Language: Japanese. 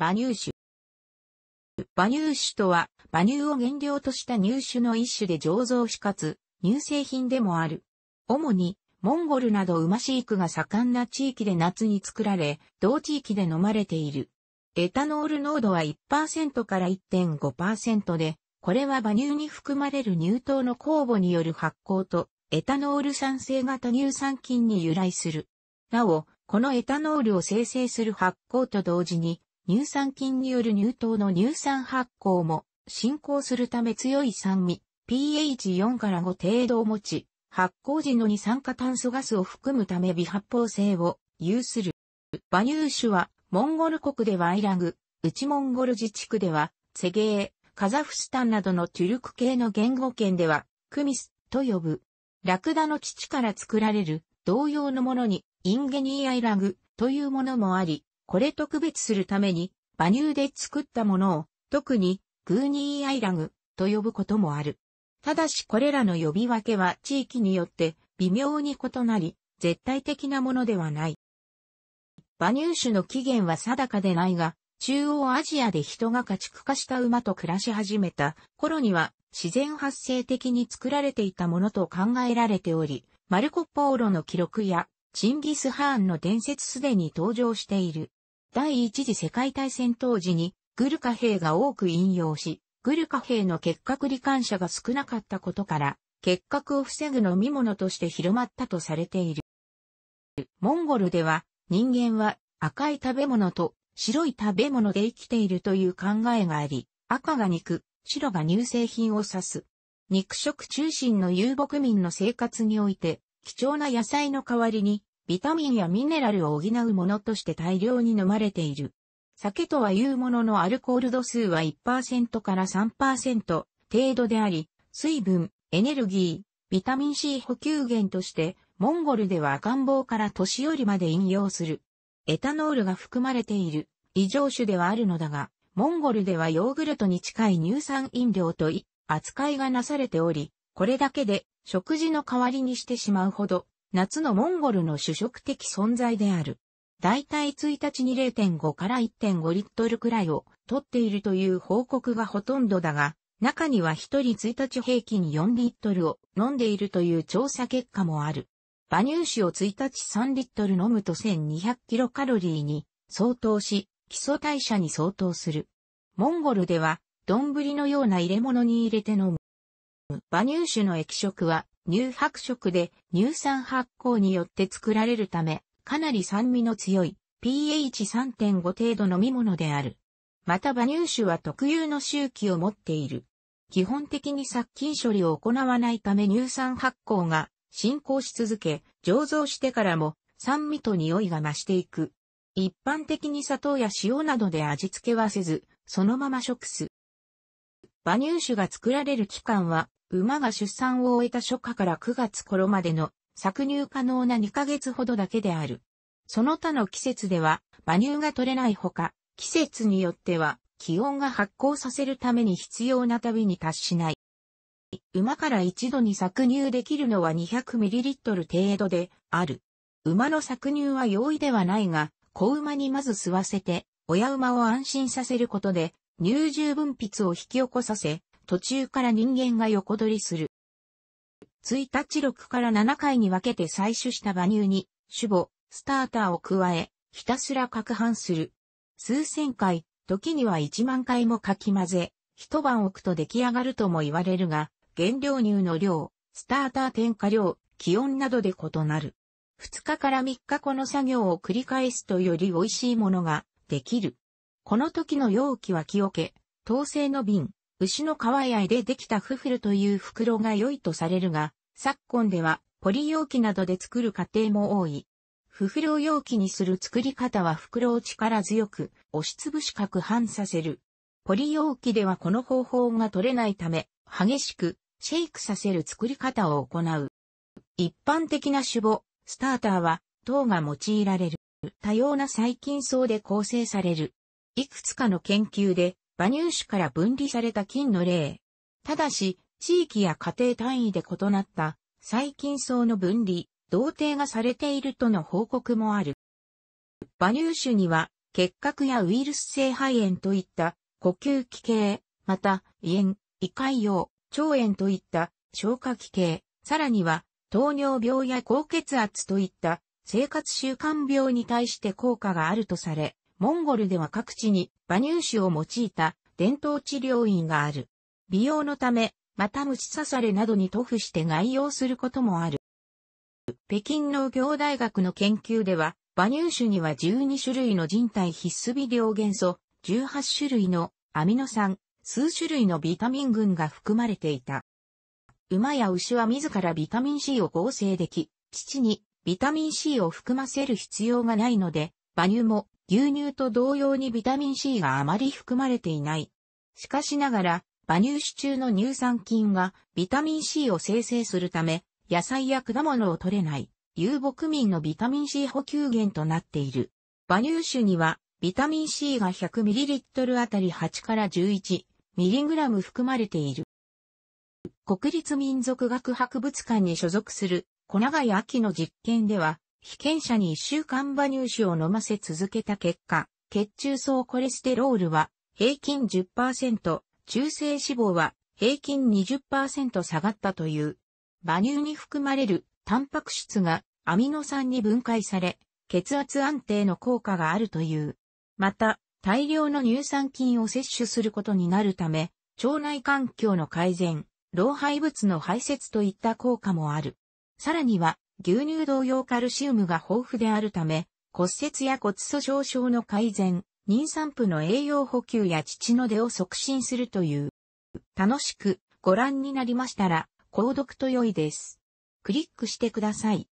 馬乳酒。馬乳酒とは、馬乳を原料とした乳酒の一種で醸造しかつ、乳製品でもある。主に、モンゴルなど馬飼育が盛んな地域で夏に作られ、同地域で飲まれている。エタノール濃度は1%から1.5%で、これは馬乳に含まれる乳糖の酵母による発酵と、エタノール酸性型乳酸菌に由来する。なお、このエタノールを生成する発酵と同時に、乳酸菌による乳糖の乳酸発酵も進行するため強い酸味、pH4 から5程度を持ち、発酵時の二酸化炭素ガスを含むため微発泡性を有する。馬乳種はモンゴル国ではアイラグ、内モンゴル自治区ではセゲー、カザフスタンなどのトゥルク系の言語圏ではクミスと呼ぶ。ラクダの乳から作られる同様のものにインゲニーアイラグというものもあり、これ特別するために、馬乳で作ったものを、特に、グーニーアイラグと呼ぶこともある。ただしこれらの呼び分けは地域によって微妙に異なり、絶対的なものではない。馬乳種の起源は定かでないが、中央アジアで人が家畜化した馬と暮らし始めた頃には自然発生的に作られていたものと考えられており、マルコ・ポーロの記録やチンギス・ハーンの伝説すでに登場している。第一次世界大戦当時にグルカ兵が多く引用し、グルカ兵の結核罹患者が少なかったことから、結核を防ぐ飲み物として広まったとされている。モンゴルでは人間は赤い食べ物と白い食べ物で生きているという考えがあり、赤が肉、白が乳製品を指す。肉食中心の遊牧民の生活において、貴重な野菜の代わりにビタミンやミネラルを補うものとして大量に飲まれている。酒とは言うもののアルコール度数は1%から3%程度であり、水分、エネルギー、ビタミン C 補給源として、モンゴルでは赤ん坊から年寄りまで飲用する。エタノールが含まれている異常種ではあるのだが、モンゴルではヨーグルトに近い乳酸飲料とい扱いがなされており、これだけで食事の代わりにしてしまうほど夏のモンゴルの主食的存在である。大体1日に0.5から1.5リットルくらいを取っているという報告がほとんどだが、中には1人1日平均4リットルを飲んでいるという調査結果もある。馬乳酒を1日3リットル飲むと1200キロカロリーに相当し、基礎代謝に相当する。モンゴルでは、丼のような入れ物に入れて飲む。馬乳酒の液色は乳白色で乳酸発酵によって作られるため、かなり酸味の強い pH3.5 程度の飲み物である。また馬乳酒は特有の周期を持っている。基本的に殺菌処理を行わないため乳酸発酵が進行し続け、醸造してからも酸味と匂いが増していく。一般的に砂糖や塩などで味付けはせず、そのまま食す。馬乳酒が作られる期間は馬が出産を終えた初夏から9月頃までの搾乳可能な2ヶ月ほどだけである。その他の季節では、馬乳が取れないほか、季節によっては、気温が発酵させるために必要な度に達しない。馬から一度に搾乳できるのは 200ml 程度である。馬の搾乳は容易ではないが、子馬にまず吸わせて、親馬を安心させることで、乳汁分泌を引き起こさせ、途中から人間が横取りする。1日6から7回に分けて採取した馬乳に、主母、スターターを加え、ひたすら攪拌する。数千回、時には1万回もかき混ぜ、一晩置くと出来上がるとも言われるが、原料乳の量、スターター添加量、気温などで異なる。2日から3日この作業を繰り返すとより美味しいものができる。この時の容器は木桶、陶製の瓶、牛の皮や絵でできたフフルという袋が良いとされるが、昨今ではポリ容器などで作る過程も多い。フフルを容器にする作り方は袋を力強く押しつぶし攪拌させる。ポリ容器ではこの方法が取れないため、激しくシェイクさせる作り方を行う。一般的な種母、スターターは糖が用いられる。多様な細菌層で構成される。いくつかの研究で馬乳種から分離された菌の例。ただし、地域や家庭単位で異なった細菌層の分離、同定がされているとの報告もある。馬乳種には、結核やウイルス性肺炎といった呼吸器系、また胃炎、胃潰瘍、腸炎といった消化器系、さらには糖尿病や高血圧といった生活習慣病に対して効果があるとされ、モンゴルでは各地に馬乳酒を用いた伝統治療院がある。美容のため、また虫刺されなどに塗布して外用することもある。北京農業大学の研究では、馬乳種には12種類の人体必須微量元素、18種類のアミノ酸、数種類のビタミン群が含まれていた。馬や牛は自らビタミン C を合成でき、父にビタミン C を含ませる必要がないので、馬乳も牛乳と同様にビタミン C があまり含まれていない。しかしながら、馬乳種中の乳酸菌がビタミン C を生成するため、野菜や果物を取れない遊牧民のビタミン C 補給源となっている。馬乳種にはビタミン C が 100ml あたり8から 11mg 含まれている。国立民族学博物館に所属する小永秋の実験では、被験者に1週間馬乳酒を飲ませ続けた結果、血中層コレステロールは平均10%、中性脂肪は平均20%下がったという。馬乳に含まれるタンパク質がアミノ酸に分解され、血圧安定の効果があるという。また、大量の乳酸菌を摂取することになるため、腸内環境の改善、老廃物の排泄といった効果もある。さらには、牛乳同様カルシウムが豊富であるため、骨折や骨粗鬆症の改善、妊産婦の栄養補給や乳の出を促進するという。楽しくご覧になりましたら、購読と良いです。クリックしてください。